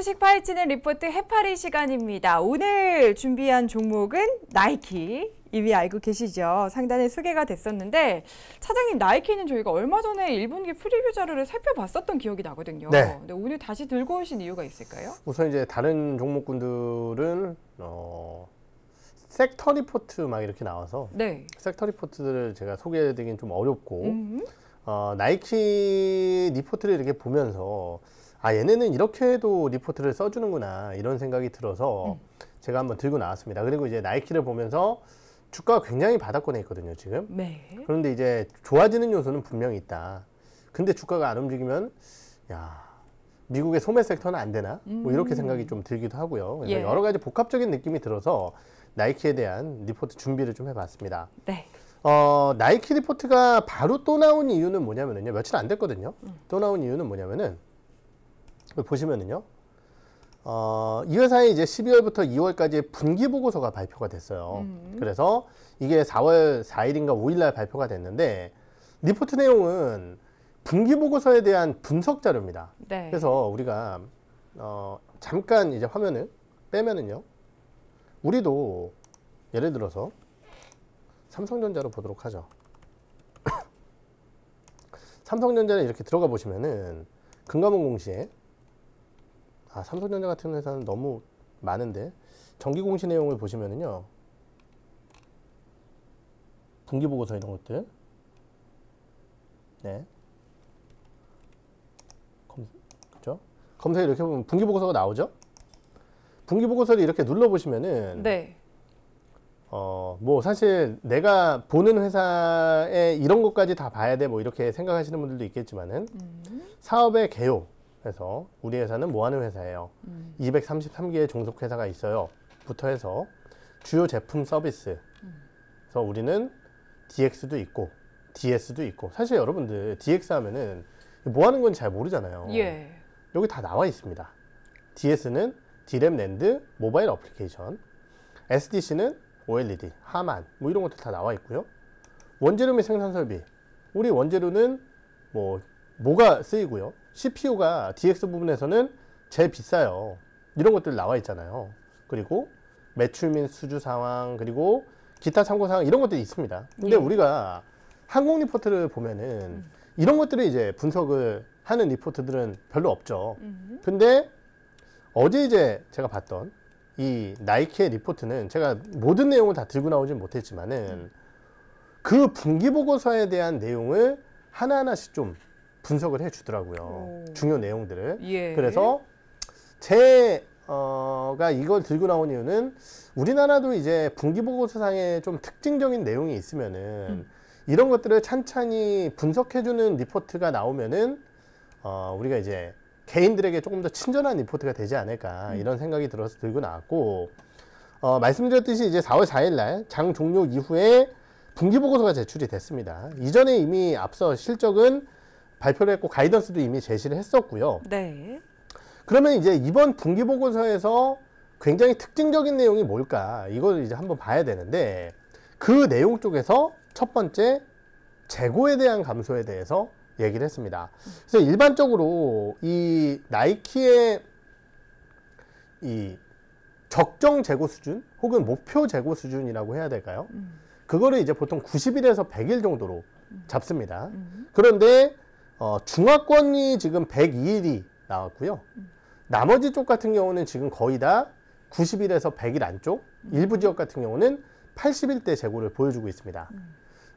소식 파헤치는 리포트 해파리 시간입니다. 오늘 준비한 종목은 나이키. 이미 알고 계시죠? 상단에 소개가 됐었는데 차장님 나이키는 저희가 얼마 전에 1분기 프리뷰 자료를 살펴봤었던 기억이 나거든요. 네. 근데 오늘 다시 들고 오신 이유가 있을까요? 우선 이제 다른 종목군들은 어, 섹터 리포트 막 이렇게 나와서 네. 섹터 리포트들을 제가 소개해드리긴 좀 어렵고 음. 어, 나이키 리포트를 이렇게 보면서 아 얘네는 이렇게 해도 리포트를 써주는구나 이런 생각이 들어서 음. 제가 한번 들고 나왔습니다. 그리고 이제 나이키를 보면서 주가가 굉장히 바닥권에 있거든요 지금. 네. 그런데 이제 좋아지는 요소는 분명히 있다. 근데 주가가 안 움직이면 야 미국의 소매 섹터는 안 되나? 음. 뭐 이렇게 생각이 음. 좀 들기도 하고요. 예. 여러 가지 복합적인 느낌이 들어서 나이키에 대한 리포트 준비를 좀 해봤습니다. 네. 어, 나이키 리포트가 바로 또 나온 이유는 뭐냐면요. 며칠 안 됐거든요. 음. 또 나온 이유는 뭐냐면은 보시면은요. 어, 이 회사에 이제 12월부터 2월까지 분기 보고서가 발표가 됐어요. 음. 그래서 이게 4월 4일인가 5일날 발표가 됐는데 리포트 내용은 분기 보고서에 대한 분석 자료입니다. 네. 그래서 우리가 어, 잠깐 이제 화면을 빼면은요. 우리도 예를 들어서 삼성전자로 보도록 하죠. 삼성전자를 이렇게 들어가 보시면은 금감원 공시에 아, 삼성전자 같은 회사는 너무 많은데 정기공시 내용을 보시면은요 분기보고서 이런 것들 네 검, 그죠 검색 이렇게 보면 분기보고서가 나오죠 분기보고서를 이렇게 눌러보시면은 네. 어, 뭐 사실 내가 보는 회사에 이런 것까지 다 봐야 돼뭐 이렇게 생각하시는 분들도 있겠지만은 음. 사업의 개요 그래서 우리 회사는 뭐 하는 회사예요? 음. 233개의 종속 회사가 있어요. 부터 해서 주요 제품 서비스. 음. 그래서 우리는 DX도 있고 DS도 있고 사실 여러분들 DX 하면은 뭐 하는 건지 잘 모르잖아요. 예. 여기 다 나와 있습니다. DS는 디램 랜드 모바일 어플리케이션, SDC는 OLED, 하만 뭐 이런 것들 다 나와 있고요. 원재료 및 생산 설비. 우리 원재료는 뭐 뭐가 쓰이고요. CPU가 DX 부분에서는 제일 비싸요. 이런 것들 나와 있잖아요. 그리고 매출 및 수주 상황 그리고 기타 참고 사항 이런 것들이 있습니다. 근데 예. 우리가 항공 리포트를 보면은 음. 이런 것들을 이제 분석을 하는 리포트들은 별로 없죠. 음. 근데 어제 이제 제가 봤던 이 나이키의 리포트는 제가 모든 내용을 다 들고 나오진 못했지만은 음. 그 분기 보고서에 대한 내용을 하나하나씩 좀 분석을 해주더라고요. 중요 내용들을. 예. 그래서 제가 어, 이걸 들고 나온 이유는 우리나라도 이제 분기보고서상에 좀 특징적인 내용이 있으면은 음. 이런 것들을 찬찬히 분석해주는 리포트가 나오면은 어 우리가 이제 개인들에게 조금 더 친절한 리포트가 되지 않을까 음. 이런 생각이 들어서 들고 나왔고 어, 말씀드렸듯이 이제 4월 4일 날 장 종료 이후에 분기보고서가 제출이 됐습니다. 이전에 이미 앞서 실적은 발표를 했고 가이던스도 이미 제시를 했었고요. 네. 그러면 이제 이번 분기 보고서에서 굉장히 특징적인 내용이 뭘까? 이걸 이제 한번 봐야 되는데 그 내용 쪽에서 첫 번째 재고에 대한 감소에 대해서 얘기를 했습니다. 그래서 일반적으로 이 나이키의 이 적정 재고 수준 혹은 목표 재고 수준이라고 해야 될까요? 음. 그거를 이제 보통 90일에서 100일 정도로 음. 잡습니다. 음. 그런데 어, 중화권이 지금 101일이 나왔고요. 나머지 쪽 같은 경우는 지금 거의 다 90일에서 100일 안쪽, 일부 지역 같은 경우는 8일대 재고를 보여주고 있습니다.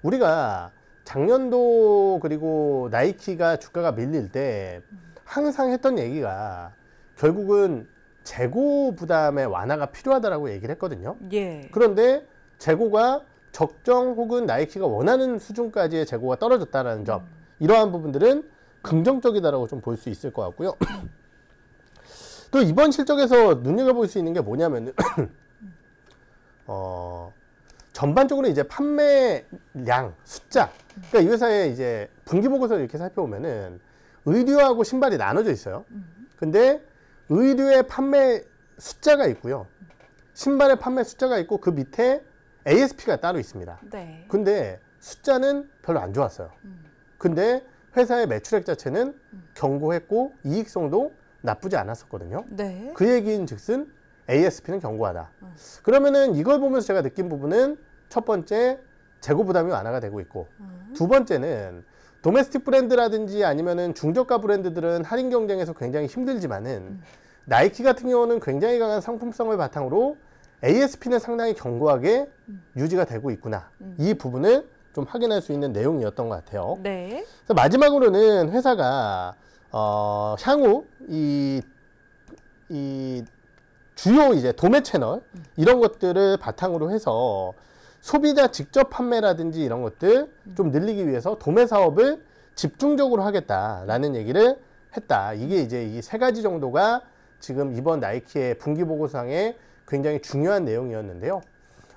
우리가 작년도 그리고 나이키가 주가가 밀릴 때 항상 했던 얘기가 결국은 재고 부담의 완화가 필요하다라고 얘기를 했거든요. 예. 그런데 재고가 적정 혹은 나이키가 원하는 수준까지의 재고가 떨어졌다라는 점. 이러한 부분들은 긍정적이다라고 좀 볼 수 있을 것 같고요. 또 이번 실적에서 눈여겨볼 수 있는 게 뭐냐면 어, 전반적으로 이제 판매량 숫자 그러니까 이 회사의 이제 분기 보고서를 이렇게 살펴보면은 의류하고 신발이 나눠져 있어요. 근데 의류의 판매 숫자가 있고요. 신발의 판매 숫자가 있고 그 밑에 ASP가 따로 있습니다. 네. 근데 숫자는 별로 안 좋았어요. 음. 근데 회사의 매출액 자체는 견고했고 이익성도 나쁘지 않았었거든요. 네. 그 얘기인 즉슨 ASP는 견고하다. 음. 그러면은 이걸 보면서 제가 느낀 부분은 첫 번째 재고 부담이 완화가 되고 있고 음. 두 번째는 도메스틱 브랜드라든지 아니면은 중저가 브랜드들은 할인 경쟁에서 굉장히 힘들지만은 음. 나이키 같은 경우는 굉장히 강한 상품성을 바탕으로 ASP는 상당히 견고하게 음. 유지가 되고 있구나. 음. 이부분은 좀 확인할 수 있는 내용이었던 것 같아요. 네. 그래서 마지막으로는 회사가 어, 향후 이, 이 주요 이제 도매 채널 이런 것들을 바탕으로 해서 소비자 직접 판매라든지 이런 것들 좀 늘리기 위해서 도매 사업을 집중적으로 하겠다라는 얘기를 했다. 이게 이제 이 세 가지 정도가 지금 이번 나이키의 분기 보고상에 굉장히 중요한 내용이었는데요.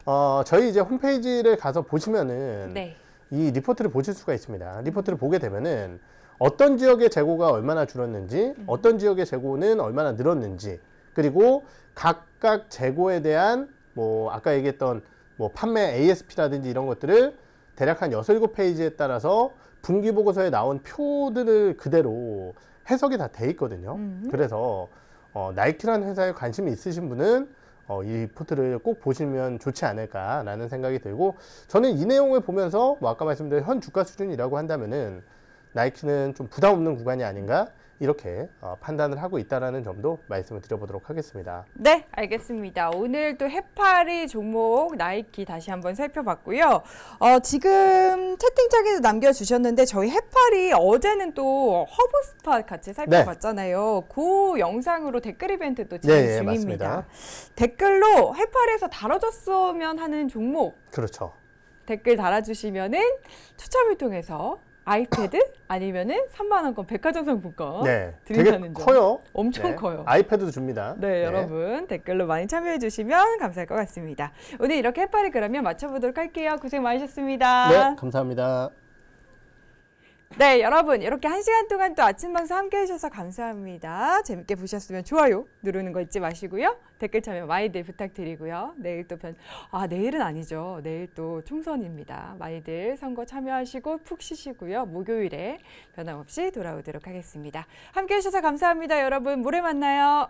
어, 저희 이제 홈페이지를 가서 보시면은 네. 이 리포트를 보실 수가 있습니다. 리포트를 보게 되면은 어떤 지역의 재고가 얼마나 줄었는지, 음. 어떤 지역의 재고는 얼마나 늘었는지, 그리고 각각 재고에 대한 뭐 아까 얘기했던 뭐 판매 ASP라든지 이런 것들을 대략 한 여섯 페이지에 따라서 분기 보고서에 나온 표들을 그대로 해석이 다 돼 있거든요. 음. 그래서 어, 나이키라는 회사에 관심이 있으신 분은 어, 이 포트를 꼭 보시면 좋지 않을까라는 생각이 들고 저는 이 내용을 보면서 뭐 아까 말씀드린 현 주가 수준이라고 한다면은 나이키는 좀 부담 없는 구간이 아닌가 이렇게 어, 판단을 하고 있다라는 점도 말씀을 드려보도록 하겠습니다. 네, 알겠습니다. 오늘 또 해파리 종목 나이키 다시 한번 살펴봤고요. 어, 지금 채팅창에도 남겨주셨는데 저희 해파리 어제는 또 허브스팟 같이 네. 살펴봤잖아요. 네. 그 영상으로 댓글 이벤트 또 진행 네, 예, 중입니다. 네, 댓글로 해파리에서 다뤄졌으면 하는 종목. 그렇죠. 댓글 달아주시면은 추첨을 통해서 아이패드 아니면은 3만 원권 백화점 상품권 네, 드린다는 되게 커요. 엄청 네, 커요. 아이패드도 줍니다. 네, 네. 여러분 댓글로 많이 참여해 주시면 감사할 것 같습니다. 오늘 이렇게 해파리 그러면 마쳐보도록 할게요. 고생 많으셨습니다. 네, 감사합니다. 네, 여러분 이렇게 한 시간 동안 또 아침 방송 함께해 주셔서 감사합니다. 재밌게 보셨으면 좋아요 누르는 거 잊지 마시고요. 댓글 참여 많이들 부탁드리고요. 내일 또 변, 아 내일은 아니죠. 내일 또 총선입니다. 많이들 선거 참여하시고 푹 쉬시고요. 목요일에 변함없이 돌아오도록 하겠습니다. 함께해 주셔서 감사합니다, 여러분. 모레 만나요.